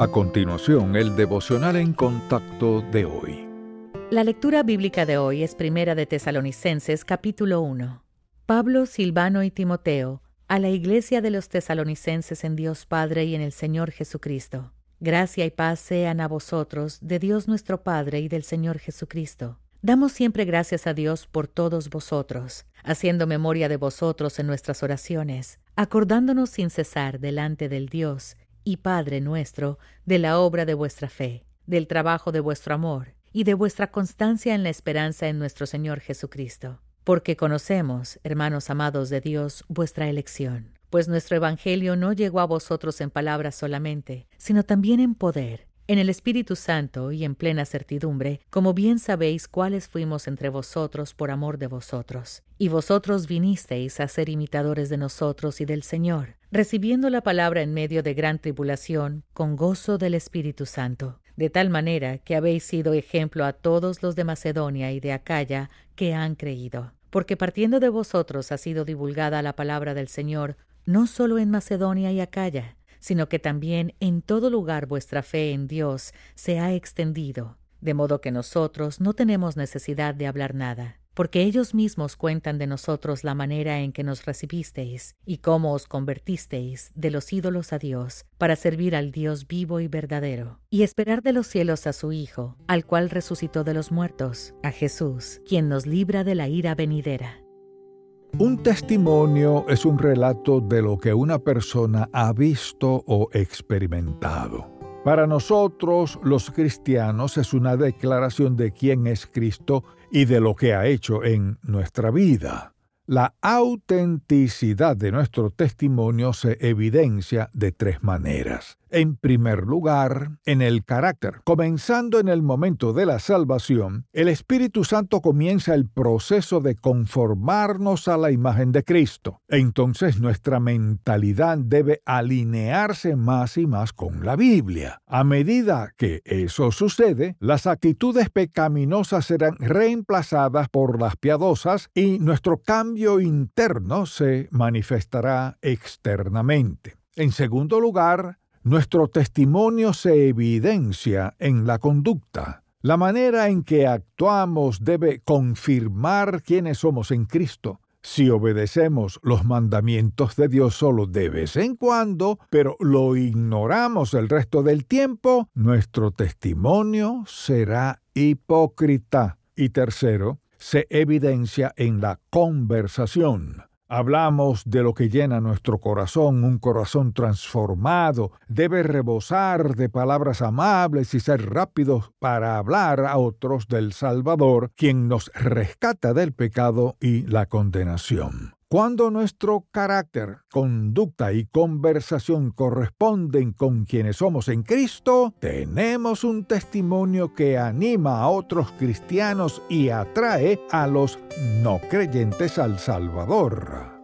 A continuación, el devocional en contacto de hoy. La lectura bíblica de hoy es Primera de Tesalonicenses capítulo 1. Pablo, Silvano y Timoteo, a la iglesia de los tesalonicenses en Dios Padre y en el Señor Jesucristo. Gracia y paz sean a vosotros, de Dios nuestro Padre y del Señor Jesucristo. Damos siempre gracias a Dios por todos vosotros, haciendo memoria de vosotros en nuestras oraciones, acordándonos sin cesar delante del Dios y Padre nuestro, de la obra de vuestra fe, del trabajo de vuestro amor, y de vuestra constancia en la esperanza en nuestro Señor Jesucristo. Porque conocemos, hermanos amados de Dios, vuestra elección, pues nuestro Evangelio no llegó a vosotros en palabras solamente, sino también en poder en el Espíritu Santo y en plena certidumbre, como bien sabéis cuáles fuimos entre vosotros por amor de vosotros. Y vosotros vinisteis a ser imitadores de nosotros y del Señor, recibiendo la palabra en medio de gran tribulación, con gozo del Espíritu Santo, de tal manera que habéis sido ejemplo a todos los de Macedonia y de Acaya que han creído. Porque partiendo de vosotros ha sido divulgada la palabra del Señor, no solo en Macedonia y Acaya, sino que también en todo lugar vuestra fe en Dios se ha extendido, de modo que nosotros no tenemos necesidad de hablar nada, porque ellos mismos cuentan de nosotros la manera en que nos recibisteis y cómo os convertisteis de los ídolos a Dios, para servir al Dios vivo y verdadero, y esperar de los cielos a su Hijo, al cual resucitó de los muertos, a Jesús, quien nos libra de la ira venidera un testimonio es un relato de lo que una persona ha visto o experimentado. Para nosotros, los cristianos, es una declaración de quién es Cristo y de lo que ha hecho en nuestra vida. La autenticidad de nuestro testimonio se evidencia de tres maneras. En primer lugar, en el carácter. Comenzando en el momento de la salvación, el Espíritu Santo comienza el proceso de conformarnos a la imagen de Cristo. Entonces nuestra mentalidad debe alinearse más y más con la Biblia. A medida que eso sucede, las actitudes pecaminosas serán reemplazadas por las piadosas y nuestro cambio interno se manifestará externamente. En segundo lugar, nuestro testimonio se evidencia en la conducta. La manera en que actuamos debe confirmar quiénes somos en Cristo. Si obedecemos los mandamientos de Dios solo de vez en cuando, pero lo ignoramos el resto del tiempo, nuestro testimonio será hipócrita. Y tercero, se evidencia en la conversación. Hablamos de lo que llena nuestro corazón, un corazón transformado debe rebosar de palabras amables y ser rápido para hablar a otros del Salvador, quien nos rescata del pecado y la condenación. Cuando nuestro carácter, conducta y conversación corresponden con quienes somos en Cristo, tenemos un testimonio que anima a otros cristianos y atrae a los no creyentes al Salvador.